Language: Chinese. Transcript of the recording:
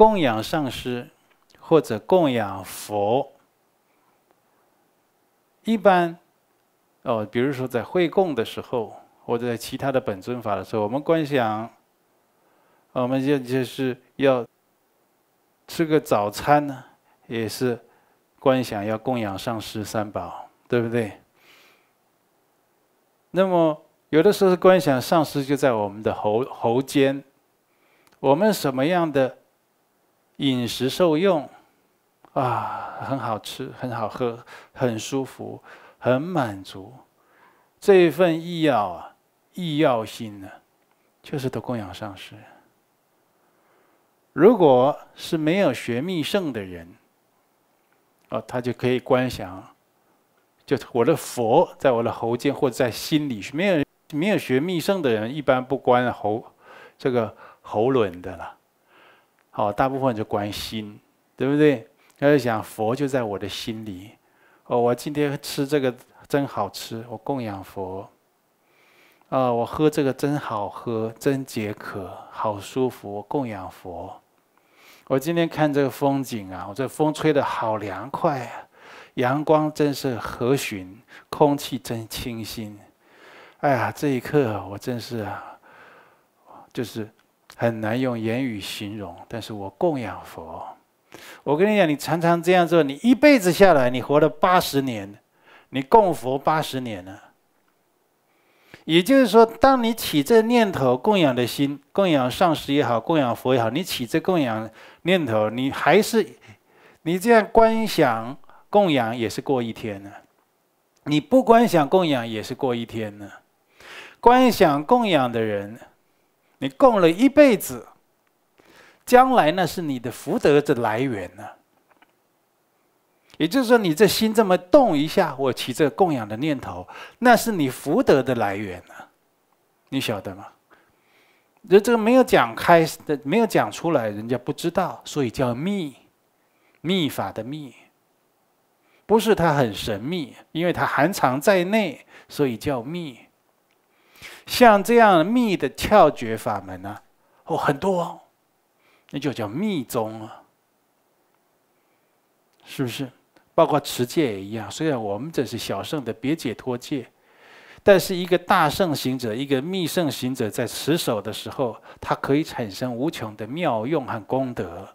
供养上师或者供养佛，一般哦，比如说在会供的时候，或者在其他的本尊法的时候，我们观想，我们就就是要吃个早餐呢，也是观想要供养上师三宝，对不对？那么有的时候是观想上师就在我们的喉喉间，我们什么样的？饮食受用啊，很好吃，很好喝，很舒服，很满足。这一份意要啊，意要性呢，就是得供养上师。如果是没有学密圣的人，哦，他就可以观想，就我的佛在我的喉间，或者在心里。没有没有学密圣的人，一般不观喉这个喉轮的了。好，大部分就关心，对不对？他就想佛就在我的心里。哦，我今天吃这个真好吃，我供养佛。啊，我喝这个真好喝，真解渴，好舒服，供养佛。我今天看这个风景啊，我这风吹的好凉快啊，阳光真是和煦，空气真清新。哎呀，这一刻我真是，就是。很难用言语形容，但是我供养佛。我跟你讲，你常常这样做，你一辈子下来，你活了八十年，你供佛八十年呢。也就是说，当你起这念头供养的心，供养上师也好，供养佛也好，你起这供养念头，你还是你这样观想供养也是过一天呢。你不观想供养也是过一天呢。观想供养的人。你供了一辈子，将来那是你的福德的来源呢。也就是说，你这心这么动一下，我起这供养的念头，那是你福德的来源呢。你晓得吗？这这个没有讲开的，没有讲出来，人家不知道，所以叫密。密法的密，不是它很神秘，因为它含藏在内，所以叫密。像这样密的窍诀法门呢，哦，很多，哦，那就叫密宗啊，是不是？包括持戒也一样。虽然我们这是小圣的别解脱戒，但是一个大圣行者，一个密圣行者在持守的时候，他可以产生无穷的妙用和功德。